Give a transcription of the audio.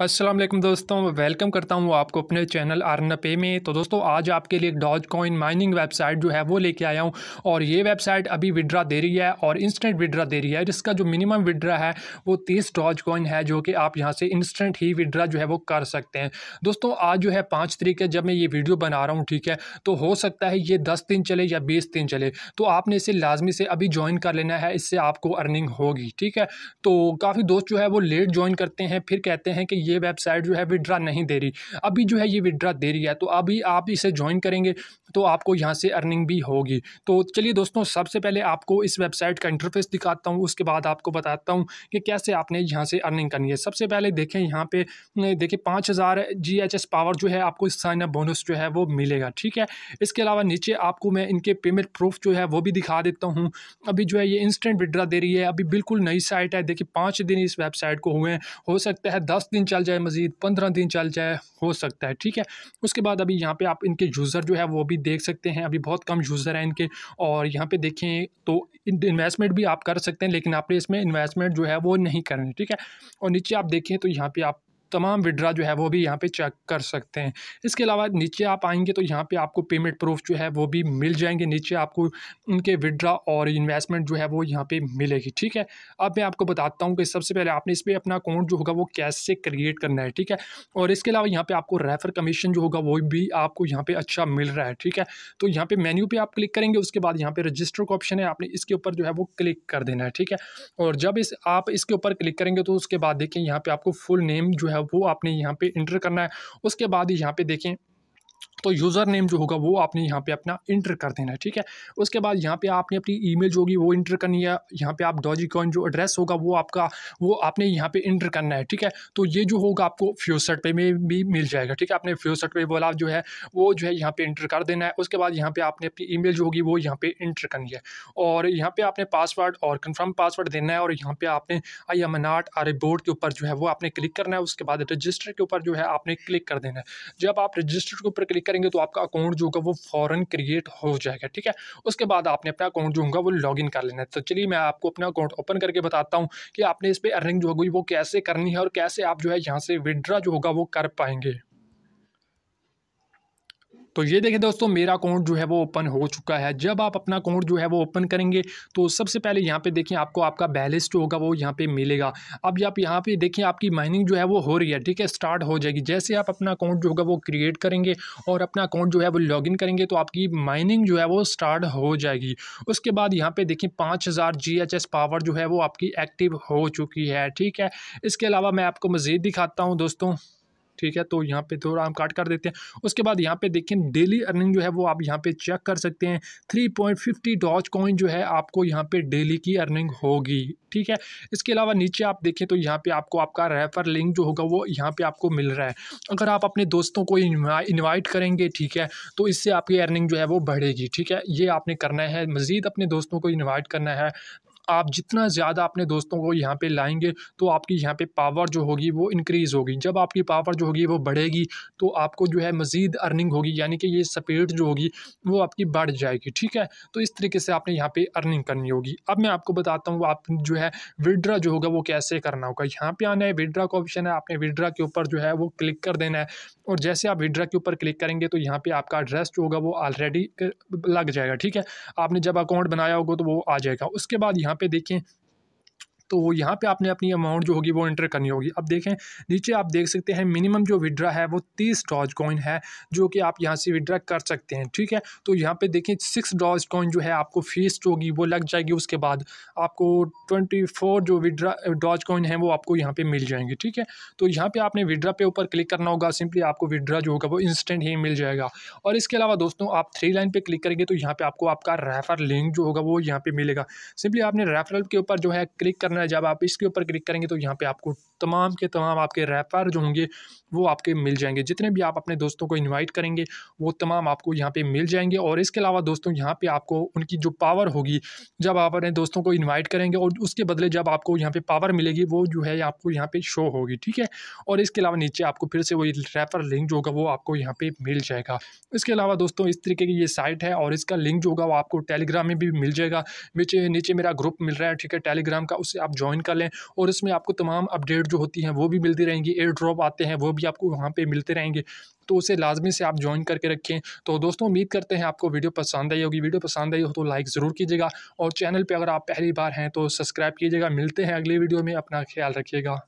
अस्सलाम वालेकुम दोस्तों वेलकम करता हूँ आपको अपने चैनल आरना पे में तो दोस्तों आज आपके लिए एक डॉज कॉइन माइनिंग वेबसाइट जो है वो लेके आया हूँ और ये वेबसाइट अभी विड्रा दे रही है और इंस्टेंट विड्रा दे रही है जिसका जो मिनिमम विड्रा है वो तीस डॉज कॉइन है जो कि आप यहाँ से इंस्टेंट ही विड्रा जो है वो कर सकते हैं दोस्तों आज जो है पाँच तरीक है जब मैं ये वीडियो बना रहा हूँ ठीक है तो हो सकता है ये दस दिन चले या बीस दिन चले तो आपने इसे लाजमी से अभी ज्वाइन कर लेना है इससे आपको अर्निंग होगी ठीक है तो काफ़ी दोस्त जो है वो लेट ज्वाइन करते हैं फिर कहते हैं कि ये वेबसाइट जो है विड्रा नहीं दे रही अभी जो है ये विड्रा दे रही है तो अभी आप इसे ज्वाइन करेंगे तो आपको यहाँ से अर्निंग भी होगी तो चलिए दोस्तों सबसे पहले आपको इस वेबसाइट का इंटरफेस दिखाता हूँ उसके बाद आपको बताता हूँ कि कैसे आपने यहाँ से अर्निंग करनी है सबसे पहले देखें यहाँ पे देखिए पाँच हज़ार जी एच एस पावर जो है आपको इस साइन अप बोनस जो है वो मिलेगा ठीक है इसके अलावा नीचे आपको मैं इनके पेमेंट प्रूफ जो है वो भी दिखा देता हूँ अभी जो है ये इंस्टेंट विड्रा दे रही है अभी बिल्कुल नई साइट है देखिए पाँच दिन इस वेबसाइट को हुए हैं हो सकता है दस दिन चल जाए मज़ीद पंद्रह दिन चल जाए हो सकता है ठीक है उसके बाद अभी यहाँ पे आप इनके यूज़र जो है वो भी देख सकते हैं अभी बहुत कम यूज़र हैं इनके और यहाँ पे देखें तो इन्वेस्टमेंट भी आप कर सकते हैं लेकिन आपने इसमें इन्वेस्टमेंट जो है वो नहीं करनी ठीक है और नीचे आप देखें तो यहाँ पर आप तमाम विड्रा जो है वो भी यहाँ पे चेक कर सकते हैं इसके अलावा नीचे आप आएंगे तो यहाँ पे आपको पेमेंट प्रूफ जो है वो भी मिल जाएंगे नीचे आपको उनके विड्रा और इन्वेस्टमेंट जो है वो यहाँ पे मिलेगी ठीक है अब मैं आपको बताता हूँ कि सबसे पहले आपने इस पर अपना अकाउंट जो होगा वो कैसे क्रिएट करना है ठीक है और इसके अलावा यहाँ पर आपको रेफर कमीशन जो होगा वो भी आपको यहाँ पर अच्छा मिल रहा है ठीक है तो यहाँ पर मेन्यू पर आप क्लिक करेंगे उसके बाद यहाँ पर रजिस्टर का ऑप्शन है आपने इसके ऊपर जो है वो क्लिक कर देना है ठीक है और जब इस आप इसके ऊपर क्लिक करेंगे तो उसके बाद देखें यहाँ पर आपको फुल नेम जो है वो आपने यहाँ पे इंटर करना है उसके बाद ही यहाँ पे देखें तो यूज़र नेम जो होगा वो आपने यहाँ पे अपना इंटर कर देना है ठीक है उसके बाद यहाँ पे आपने अपनी ईमेल जो होगी वो इंटर करनी है यहाँ पे आप डॉजी कॉइन जो एड्रेस होगा वो आपका वो आपने यहाँ पे इंटर करना है ठीक है तो ये जो होगा आपको फ्यूसट पे में भी मिल जाएगा ठीक है आपने फ्यूसट पे वाला जो है वो जो है यहाँ पर इंटर कर देना है उसके बाद यहाँ पर आपने अपनी ई जो होगी वो यहाँ पर इंटर करनी है और यहाँ पर आपने पासवर्ड और कन्फर्म पासवर्ड देना है और यहाँ पर आपने आई एम नाट आर बोर्ड के ऊपर जो है वो आपने क्लिक करना है उसके बाद रजिस्टर के ऊपर जो है आपने क्लिक कर देना है जब आप रजिस्टर के ऊपर क्लिक करेंगे तो आपका अकाउंट जो होगा वो फॉरन क्रिएट हो जाएगा ठीक है उसके बाद आपने अपना अकाउंट जो होगा वो लॉगिन कर लेना है तो चलिए मैं आपको अपना अकाउंट ओपन करके बताता हूँ कि आपने इस पर अर्निंग जो होगी वो कैसे करनी है और कैसे आप जो है यहाँ से विड्रा जो होगा वो कर पाएंगे तो ये देखें दोस्तों मेरा अकाउंट जो है वो ओपन हो चुका है जब आप अपना अकाउंट जो है वो ओपन करेंगे तो सबसे पहले यहाँ पे देखें आपको आपका बैलेंस जो होगा वो यहाँ पे मिलेगा अब आप यहाँ पे देखें आपकी माइनिंग जो है वो हो रही है ठीक है स्टार्ट हो जाएगी जैसे आप अपना अकाउंट जो होगा वो क्रिएट करेंगे और अपना अकाउंट जो है वो इन करेंगे तो आपकी माइनिंग जो है वो स्टार्ट हो जाएगी उसके बाद यहाँ पे देखें पाँच हज़ार जी एच एस पावर जो है वो आपकी एक्टिव हो चुकी है ठीक है इसके अलावा मैं आपको मज़ीद दिखाता हूँ दोस्तों ठीक है तो यहाँ पे थोड़ा हम काट कर देते हैं उसके बाद यहाँ पे देखें डेली अर्निंग जो है वो आप यहाँ पे चेक कर सकते हैं three point fifty Dogecoin जो है आपको यहाँ पे डेली की अर्निंग होगी ठीक है इसके अलावा नीचे आप देखें तो यहाँ पे आपको आपका रेफर लिंक जो होगा वो यहाँ पे आपको मिल रहा है अगर आप अपने दोस्तों को इनवाइट करेंगे ठीक है तो इससे आपकी अर्निंग जो है वो बढ़ेगी ठीक है ये आपने करना है मज़ीद अपने दोस्तों को इन्वाइट करना है आप जितना ज़्यादा अपने दोस्तों को यहाँ पे लाएंगे तो आपकी यहाँ पे पावर जो होगी वो इंक्रीज़ होगी जब आपकी पावर जो होगी वो बढ़ेगी तो आपको जो है मज़ीद अर्निंग होगी यानी कि ये स्पीड जो होगी वो आपकी बढ़ जाएगी ठीक है तो इस तरीके से आपने यहाँ पर अर्निंग करनी होगी अब मैं आपको बताता हूँ आप जो है विड्रा जो होगा वो कैसे करना होगा यहाँ पर आना है विड्रा का ऑप्शन है आपने विड्रा के ऊपर जो है वो क्लिक कर देना है और जैसे आप विड्रा के ऊपर क्लिक करेंगे तो यहाँ पर आपका एड्रेस जो होगा वो ऑलरेडी लग जाएगा ठीक है आपने जब अकाउंट बनाया होगा तो वो आ जाएगा उसके बाद यहाँ यहाँ पे देखें तो यहाँ पे आपने अपनी अमाउंट जो होगी वो एंटर करनी होगी अब देखें नीचे आप देख सकते हैं मिनिमम जो विड्रा है वो तीस डॉज कॉइन है जो कि आप यहाँ से विड्रा कर सकते हैं ठीक है तो यहाँ पे देखें सिक्स डॉज कॉइन जो है आपको फीस होगी वो लग जाएगी उसके बाद आपको ट्वेंटी फोर जो विड्रा डॉज कॉइन है वो आपको यहाँ पर मिल जाएंगे ठीक है तो यहाँ पे आपने विड्रा पे ऊपर क्लिक करना होगा सिंपली आपको विड्रा जो होगा वो इंस्टेंट ही मिल जाएगा और इसके अलावा दोस्तों आप थ्री लाइन पे क्लिक करेंगे तो यहाँ पे आपको आपका रेफर लिंक जो होगा वो यहाँ पे मिलेगा सिंपली आपने रेफरल के ऊपर जो है क्लिक करना है जब आप इसके ऊपर क्लिक करेंगे तो यहाँ पे आपको तमाम के तमाम आपके रेफर जो होंगे वो आपके मिल जाएंगे जितने भी आप अपने दोस्तों को इन्वाइट करेंगे वो तमाम आपको यहाँ पे मिल जाएंगे और इसके अलावा दोस्तों यहाँ पे आपको उनकी जो पावर होगी जब आप अपने दोस्तों को इन्वाइट करेंगे और उसके बदले जब आपको यहाँ पे पावर मिलेगी वो जो है आपको यहाँ पे शो होगी ठीक है और इसके अलावा नीचे आपको फिर से वही रेफर लिंक जो होगा वो आपको यहाँ पे मिल जाएगा इसके अलावा दोस्तों इस तरीके की ये साइट है और इसका लिंक जो होगा वो आपको टेलीग्राम में भी मिल जाएगा नीचे नीचे मेरा ग्रुप मिल रहा है ठीक है टेलीग्राम का उससे आप आप ज्वाइन कर लें और इसमें आपको तमाम अपडेट जो होती हैं वो भी मिलती रहेंगी एयर ड्रॉप आते हैं वो भी आपको वहाँ पर मिलते रहेंगे तो उसे लाजमी से आप ज्वाइन करके रखें तो दोस्तों उम्मीद करते हैं आपको वीडियो पसंद आई होगी वीडियो पसंद आई हो तो लाइक ज़रूर कीजिएगा और चैनल पर अगर आप पहली बार हैं तो सब्सक्राइब कीजिएगा मिलते हैं अगले वीडियो में अपना ख्याल रखिएगा